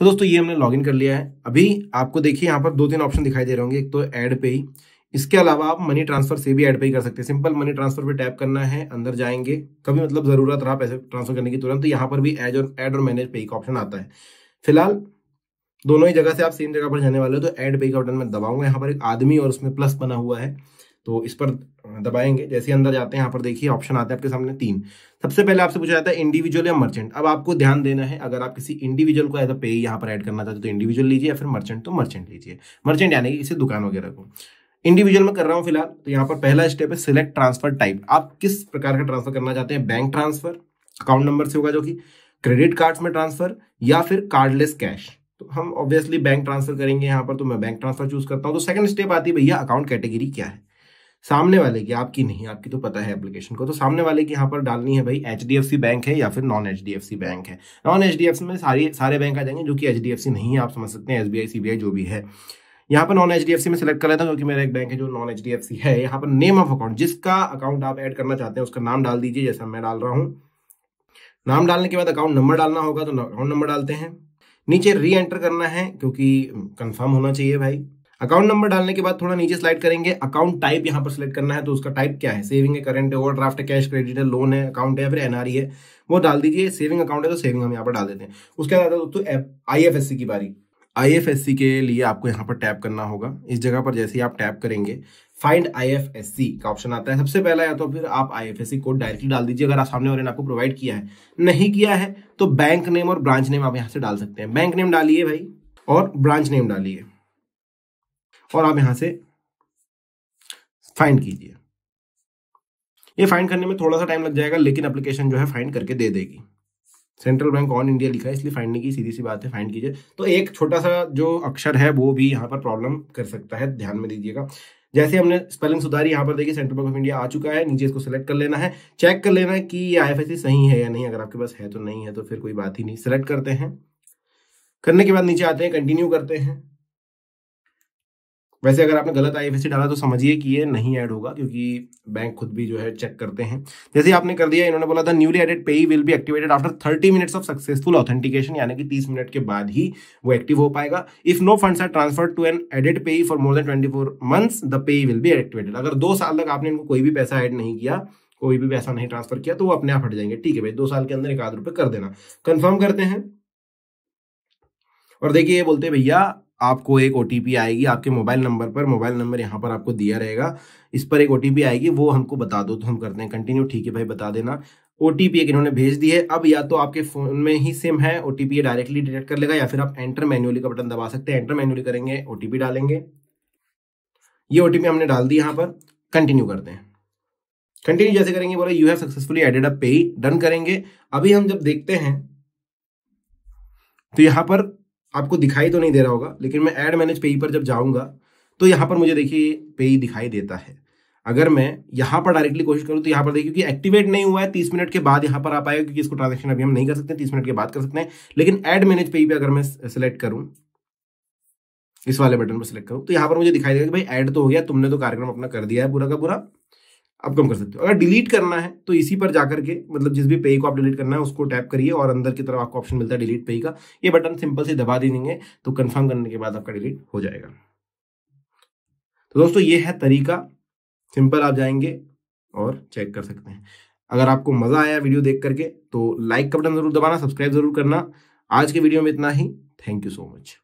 तो दोस्तों ये हमने लॉगिन कर लिया है अभी आपको देखिए यहाँ पर दो तीन ऑप्शन दिखाई दे रहे होंगे एक तो ऐड पे ही इसके अलावा आप मनी ट्रांसफर से भी ऐड पे ही कर सकते हैं सिंपल मनी ट्रांसफर पे टैप करना है अंदर जाएंगे कभी मतलब ज़रूरत रहा पैसे ट्रांसफर करने की तुरंत तो यहाँ पर भी एड और एड और मैनेज पे का ऑप्शन आता है फिलहाल दोनों ही जगह से आप सेम जगह पर जाने वाले हो तो ऐड पे का बटन में दबाऊंगा यहाँ पर एक आदमी और उसमें प्लस बना हुआ है तो इस पर दबाएंगे जैसे अंदर जाते हैं यहाँ पर देखिए ऑप्शन आते हैं आपके सामने तीन सबसे पहले आपसे पूछा जाता है इंडिविजुअल या मर्चेंट अब आपको ध्यान देना है अगर आप किसी इंडिविजुअल को एज अ पे यहाँ पर ऐड करना चाहते हो तो इंडिविजुअल लीजिए या फिर मर्चेंट तो मर्चेंट लीजिए मर्चेंट यानी कि किसी दुकान वगैरह को इंडिविजुअल में कर रहा हूँ फिलहाल तो यहाँ पर पहला स्टेप है सिलेक्ट ट्रांसफर टाइप आप किस प्रकार का ट्रांसफर करना चाहते हैं बैंक ट्रांसफर अकाउंट नंबर से होगा जो कि क्रेडिट कार्ड्स में ट्रांसफर या फिर कार्डलेस कैश तो हम ऑब्वियसली बैंक ट्रांसफर करेंगे यहाँ पर तो मैं बैंक ट्रांसफर चूज करता हूँ तो सेकंड स्टेप आती है भैया अकाउंट कैटेगरी क्या है सामने वाले की आपकी नहीं आपकी तो पता है एप्लीकेशन को तो सामने वाले की यहाँ पर डालनी है भाई एच बैंक है या फिर नॉन एच बैंक है नॉन एच में सारी सारे बैंक आ जाएंगे जो कि एच नहीं है आप समझ सकते हैं एस बी जो भी है यहाँ पर नॉन एच में सेलेक्ट कर लेता हूँ क्योंकि मेरा एक बैंक है जो नॉन एच है यहाँ पर नेम ऑफ अकाउंट जिसका अकाउंट आप ऐड करना चाहते हैं उसका नाम डाल दीजिए जैसा मैं डाल रहा हूँ नाम डालने के बाद अकाउंट नंबर डालना होगा तो अकाउंट नंबर डालते हैं नीचे री एंटर करना है क्योंकि कंफर्म होना चाहिए भाई अकाउंट नंबर डालने के बाद थोड़ा नीचे स्लाइड करेंगे अकाउंट टाइप यहाँ पर सिलेक्ट करना है तो उसका टाइप क्या है सेविंग है करंट है ओवर ड्राफ्ट है कैश क्रेडिट है लोन है अकाउंट है या फिर एनआरई e है वो डाल दीजिए सेविंग अकाउंट है तो सेविंग हम यहाँ पर डाल देते हैं उसके बाद दोस्तों आई की बारी आई के लिए आपको यहाँ पर टैप करना होगा इस जगह पर जैसे ही आप टैप करेंगे फाइंड आईएफएससी का ऑप्शन आता है सबसे पहला या तो फिर आप आईएफएससी कोड डायरेक्टली डाल दीजिए अगर आप सामने वाले ने आपको प्रोवाइड किया है नहीं किया है तो बैंक नेम और ब्रांच नेम आप यहाँ से डाल सकते हैं बैंक नेम डालिए भाई और ब्रांच नेम डालिए और आप यहां से फाइंड कीजिए ये फाइंड करने में थोड़ा सा टाइम लग जाएगा लेकिन एप्लीकेशन जो है फाइंड करके दे देगी सेंट्रल बैंक ऑन इंडिया लिखा है इसलिए फाइंड नहीं की सीधी सी बात है फाइंड कीजिए तो एक छोटा सा जो अक्षर है वो भी यहाँ पर प्रॉब्लम कर सकता है ध्यान में दीजिएगा जैसे हमने स्पेलिंग सुधारी यहाँ पर देखिए सेंट्रल बैंक ऑफ इंडिया आ चुका है नीचे इसको सेलेक्ट कर लेना है चेक कर लेना है कि ये आई सही है या नहीं अगर आपके पास है तो नहीं है तो फिर कोई बात ही नहीं सिलेक्ट करते हैं करने के बाद नीचे आते हैं कंटिन्यू करते हैं वैसे अगर आपने गलत आई डाला तो समझिए कि ये नहीं ऐड होगा क्योंकि बैंक खुद भी जो है चेक करते हैं जैसे आपने कर दिया इन्होंने बोला था newly added payee will be activated after thirty minutes of successful authentication यानी कि तीस मिनट के बाद ही वो एक्टिव हो पाएगा if no funds are transferred to an added payee for more than twenty four months the payee will be activated अगर दो साल तक आपने इनको कोई भी पैसा ऐड नहीं किया कोई भी पैसा नहीं ट्रांसफर किया तो वो अपने आप हट जाएंगे ठीक है भाई दो साल के अंदर एक आध रुपये कर देना कंफर्म करते हैं और देखिए ये बोलते हैं भैया आपको एक ओ आएगी आपके मोबाइल नंबर पर मोबाइल नंबर यहाँ पर आपको दिया रहेगा इस पर एक ओ आएगी वो हमको बता दो तो हम करते हैं कंटिन्यू ठीक है भाई बता देना ओ टी पी एक इन्होंने भेज दी है अब या तो आपके फोन में ही सिम है O T P directly detect कर लेगा या फिर आप एंटर मैन्युअली का बटन दबा सकते हैं एंटर मैन्युअली करेंगे ओ टी पी डालेंगे ये ओ टी पी हमने डाल दी यहाँ पर कंटिन्यू करते हैं कंटिन्यू जैसे करेंगे बोला you have successfully added a pay done करेंगे अभी हम जब देखते हैं तो यहाँ पर आपको दिखाई तो नहीं दे रहा होगा लेकिन मैं एड मैनेज पेई पर जब जाऊँगा तो यहाँ पर मुझे देखिए पेई दिखाई देता है अगर मैं यहाँ पर डायरेक्टली कोशिश करूँ तो यहाँ पर देखिए क्योंकि एक्टिवेट नहीं हुआ है तीस मिनट के बाद यहाँ पर आ पाएगा क्योंकि इसको ट्रांजेक्शन अभी हम नहीं कर सकते तीस मिनट के बाद कर सकते हैं लेकिन एड मैनेज पेई पे अगर मैं सिलेक्ट करूँ इस वाले बटन पर सिलेक्ट करूँ तो यहाँ पर मुझे दिखाई देगा कि भाई ऐड तो हो गया तुमने तो कार्यक्रम अपना कर दिया है पूरा का पूरा आप कम कर सकते हो अगर डिलीट करना है तो इसी पर जाकर के मतलब जिस भी पे को आप डिलीट करना है उसको टैप करिए और अंदर की तरफ आपको ऑप्शन मिलता है डिलीट पे का ये बटन सिंपल से दबा देंगे तो कंफर्म करने के बाद आपका डिलीट हो जाएगा तो दोस्तों ये है तरीका सिंपल आप जाएंगे और चेक कर सकते हैं अगर आपको मज़ा आया वीडियो देख करके तो लाइक का बटन ज़रूर दबाना सब्सक्राइब ज़रूर करना आज के वीडियो में इतना ही थैंक यू सो मच